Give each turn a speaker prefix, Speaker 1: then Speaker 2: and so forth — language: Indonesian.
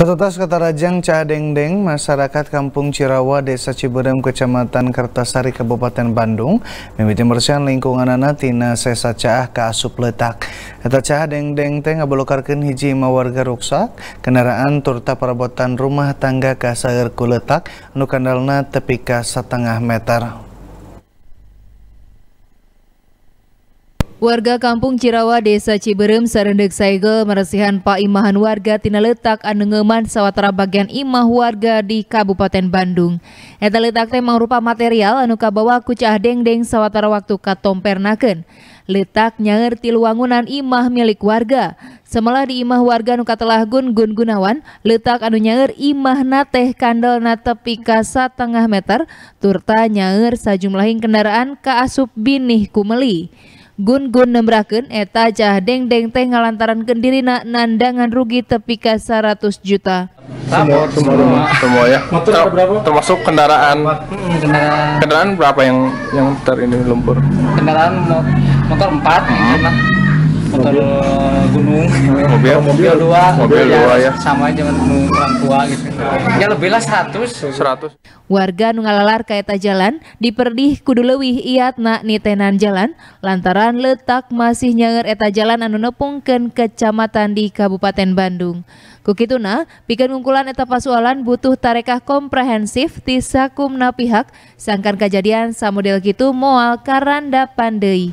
Speaker 1: Satu tas kata Rajang deng, masyarakat Kampung Cirawa, Desa Ciberem, Kecamatan Kertasari, Kabupaten Bandung, mimiti bersihan lingkungan anak tina sesa cah ke asup letak. Kata caah dengdeng teh ngabelokarkan hiji ima warga rusak, kendaraan turta perabotan rumah tangga ke sager kuletak, nu kandalna tepika setengah meter.
Speaker 2: Warga kampung Cirawa Desa Ciberem Serendek Saigel meresihan Pak Imahan warga tina letak anengeman sawatara bagian imah warga di Kabupaten Bandung. Eta letak teh mangrupa material anu kabawa ku cah dengdeng sawatara waktu katompernakeun. Letak tilu luangunan imah milik warga. Semelah di imah warga nu katelah Gun Gun Gunawan, letak anu nyaeur imah na teh kandel na tepi ka tengah meter, turta nyaeur sajumlahing kendaraan ka asup binih kumeli. Gun-gun nembraken eta cah deng teh ngalantaran kendirina nandangan rugi tepika 100 juta.
Speaker 1: Semua, semua, semua, semua ya. Motor Ter berapa? Termasuk kendaraan. Hmm, kendaraan. Kendaraan berapa yang yang ter ini lumpur? Kendaraan motor empat. hmm. Gitu motor gunung mobil mobil dua mobil dua ya, ya sama aja gunung orang tua gitu ya lebih lah 100 100
Speaker 2: warga nunggal kaita jalan diperdih kudu iat iatna nitenan jalan lantaran letak masih nyanger eta jalan anu nepungkeun kecamatan di Kabupaten Bandung Kukituna, pikir ngungkulan eta pasualan butuh tarekah komprehensif tisakumna sakumna pihak sangkan kejadian samodel gitu moal karanda pandei.